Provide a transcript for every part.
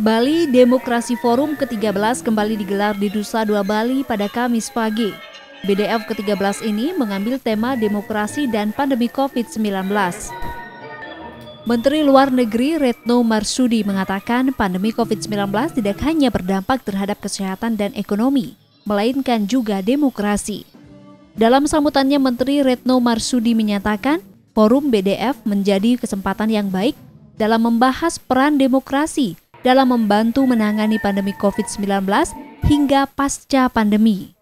Bali Demokrasi Forum ke-13 kembali digelar di Dusa Dua Bali pada Kamis pagi. BDF ke-13 ini mengambil tema demokrasi dan pandemi COVID-19. Menteri Luar Negeri Retno Marsudi mengatakan pandemi COVID-19 tidak hanya berdampak terhadap kesehatan dan ekonomi, melainkan juga demokrasi. Dalam sambutannya, Menteri Retno Marsudi menyatakan forum BDF menjadi kesempatan yang baik dalam membahas peran demokrasi dalam membantu menangani pandemi COVID-19 hingga pasca pandemi.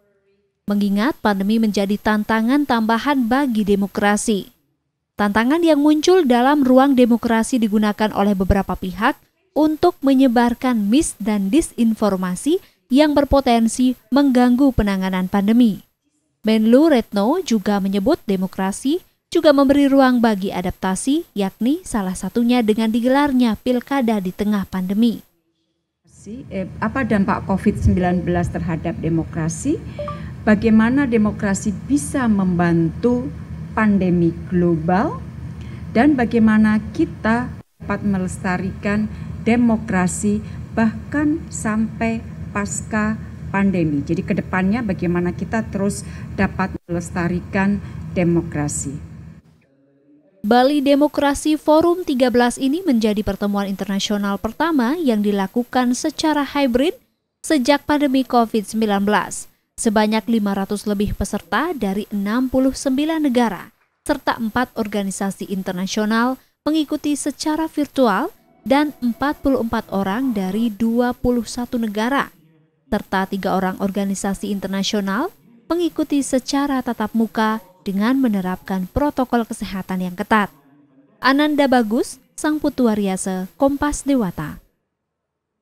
Mengingat pandemi menjadi tantangan tambahan bagi demokrasi. Tantangan yang muncul dalam ruang demokrasi digunakan oleh beberapa pihak untuk menyebarkan mis dan disinformasi yang berpotensi mengganggu penanganan pandemi. Menlu Retno juga menyebut demokrasi juga memberi ruang bagi adaptasi, yakni salah satunya dengan digelarnya pilkada di tengah pandemi. Eh, apa dampak COVID-19 terhadap demokrasi? Bagaimana demokrasi bisa membantu pandemi global? Dan bagaimana kita dapat melestarikan demokrasi bahkan sampai pasca pandemi. Jadi kedepannya bagaimana kita terus dapat melestarikan demokrasi. Bali Demokrasi Forum 13 ini menjadi pertemuan internasional pertama yang dilakukan secara hybrid sejak pandemi COVID-19. Sebanyak 500 lebih peserta dari 69 negara serta empat organisasi internasional mengikuti secara virtual dan 44 orang dari 21 negara serta tiga orang organisasi internasional mengikuti secara tatap muka dengan menerapkan protokol kesehatan yang ketat. Ananda Bagus, Sang Putu Wariase, Kompas Dewata.